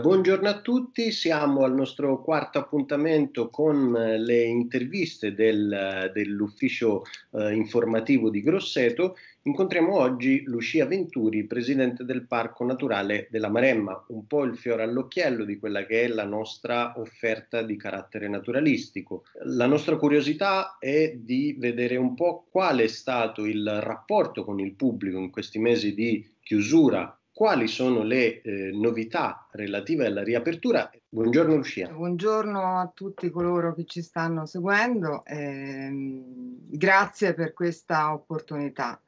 Buongiorno a tutti, siamo al nostro quarto appuntamento con eh, le interviste del, eh, dell'ufficio eh, informativo di Grosseto. Incontriamo oggi Lucia Venturi, presidente del Parco Naturale della Maremma, un po' il fiore all'occhiello di quella che è la nostra offerta di carattere naturalistico. La nostra curiosità è di vedere un po' qual è stato il rapporto con il pubblico in questi mesi di chiusura quali sono le eh, novità relative alla riapertura. Buongiorno Lucia. Buongiorno a tutti coloro che ci stanno seguendo, eh, grazie per questa opportunità,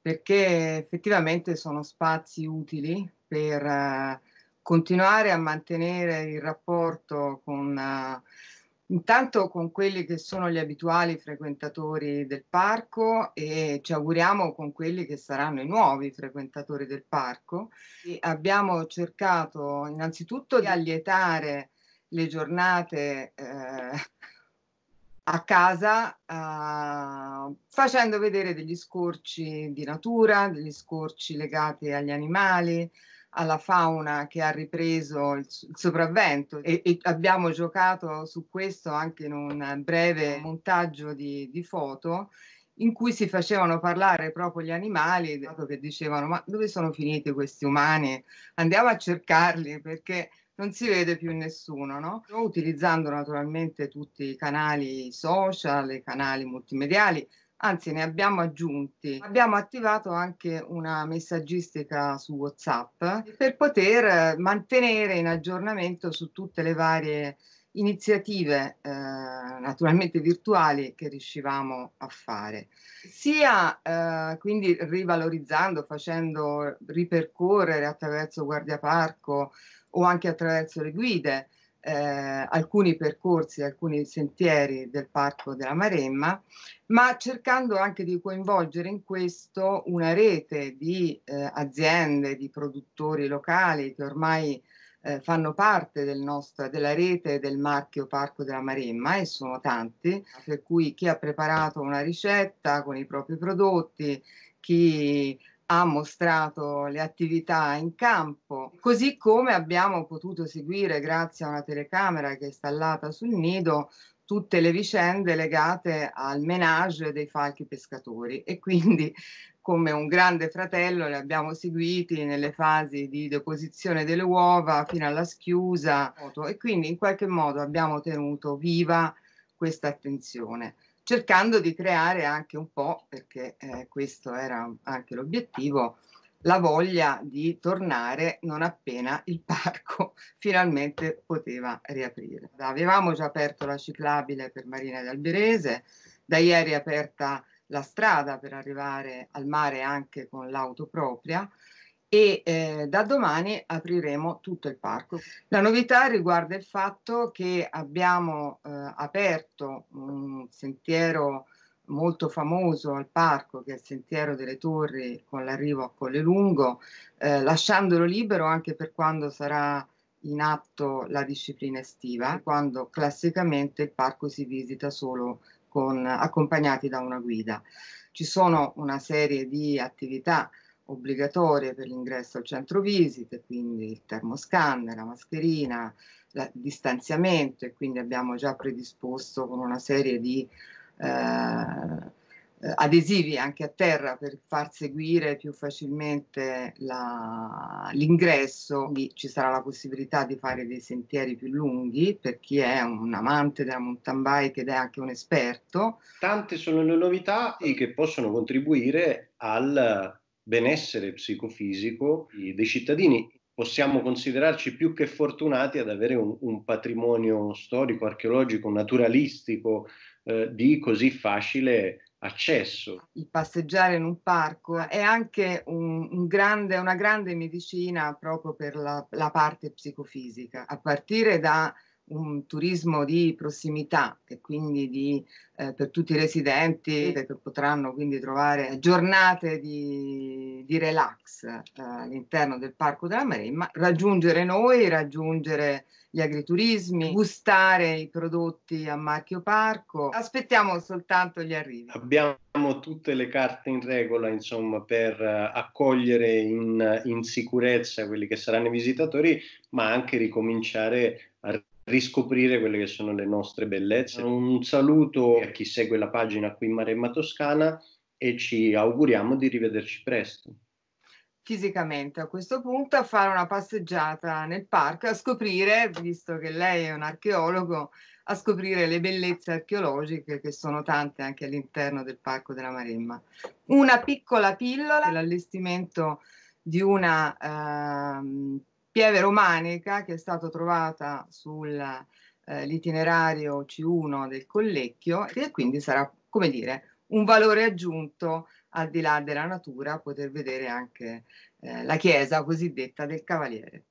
perché effettivamente sono spazi utili per eh, continuare a mantenere il rapporto con... Eh, Intanto con quelli che sono gli abituali frequentatori del parco e ci auguriamo con quelli che saranno i nuovi frequentatori del parco. E abbiamo cercato innanzitutto di allietare le giornate eh, a casa eh, facendo vedere degli scorci di natura, degli scorci legati agli animali, alla fauna che ha ripreso il, sopravvento e, e, abbiamo giocato su questo anche in un breve montaggio di, di foto in cui si facevano parlare proprio gli animali che dicevano ma dove sono finiti questi umani? Andiamo a cercarli perché non si vede più nessuno, no? Utilizzando naturalmente tutti i canali social, i canali multimediali, anzi ne abbiamo aggiunti. Abbiamo attivato anche una messaggistica su WhatsApp per poter eh, mantenere in aggiornamento su tutte le varie iniziative eh, naturalmente virtuali che riuscivamo a fare, sia eh, quindi rivalorizzando, facendo ripercorrere attraverso Guardia Parco o anche attraverso le guide eh, alcuni percorsi, alcuni sentieri del Parco della Maremma, ma cercando anche di coinvolgere in questo una rete di eh, aziende, di produttori locali che ormai eh, fanno parte del nostro, della rete del marchio Parco della Maremma e sono tanti, per cui chi ha preparato una ricetta con i propri prodotti, chi ha mostrato le attività in campo, così come abbiamo potuto seguire, grazie a una telecamera che è installata sul nido, tutte le vicende legate al menage dei falchi pescatori e quindi come un grande fratello li abbiamo seguiti nelle fasi di deposizione delle uova fino alla schiusa e quindi in qualche modo abbiamo tenuto viva questa attenzione cercando di creare anche un po', perché eh, questo era anche l'obiettivo, la voglia di tornare non appena il parco finalmente poteva riaprire. Avevamo già aperto la ciclabile per Marina di Alberese, da ieri è aperta la strada per arrivare al mare anche con l'auto propria, e eh, da domani apriremo tutto il parco. La novità riguarda il fatto che abbiamo eh, aperto un sentiero molto famoso al parco che è il Sentiero delle Torri con l'arrivo a Collelungo, eh, lasciandolo libero anche per quando sarà in atto la disciplina estiva, quando classicamente il parco si visita solo con, accompagnati da una guida. Ci sono una serie di attività obbligatorie per l'ingresso al centro visite, quindi il termoscan, la mascherina, il distanziamento e quindi abbiamo già predisposto con una serie di eh, adesivi anche a terra per far seguire più facilmente l'ingresso. Ci sarà la possibilità di fare dei sentieri più lunghi per chi è un amante della mountain bike ed è anche un esperto. Tante sono le novità e che possono contribuire al benessere psicofisico dei cittadini. Possiamo considerarci più che fortunati ad avere un, un patrimonio storico, archeologico, naturalistico eh, di così facile accesso. Il passeggiare in un parco è anche un, un grande, una grande medicina proprio per la, la parte psicofisica, a partire da un turismo di prossimità e quindi di, eh, per tutti i residenti che potranno quindi trovare giornate di, di relax eh, all'interno del Parco della Maremma, raggiungere noi, raggiungere gli agriturismi, gustare i prodotti a marchio parco. Aspettiamo soltanto gli arrivi. Abbiamo tutte le carte in regola, insomma, per eh, accogliere in, in sicurezza quelli che saranno i visitatori, ma anche ricominciare a riscoprire quelle che sono le nostre bellezze. Mm. Un saluto a chi segue la pagina qui in Maremma Toscana e ci auguriamo di rivederci presto. Fisicamente a questo punto a fare una passeggiata nel parco, a scoprire, visto che lei è un archeologo, a scoprire le bellezze archeologiche che sono tante anche all'interno del Parco della Maremma. Una piccola pillola, l'allestimento di una eh, pieve romanica che è stata trovata sull'itinerario eh, C1 del Collecchio e quindi sarà, come dire, un valore aggiunto al di là della natura poter vedere anche eh, la chiesa cosiddetta del Cavaliere.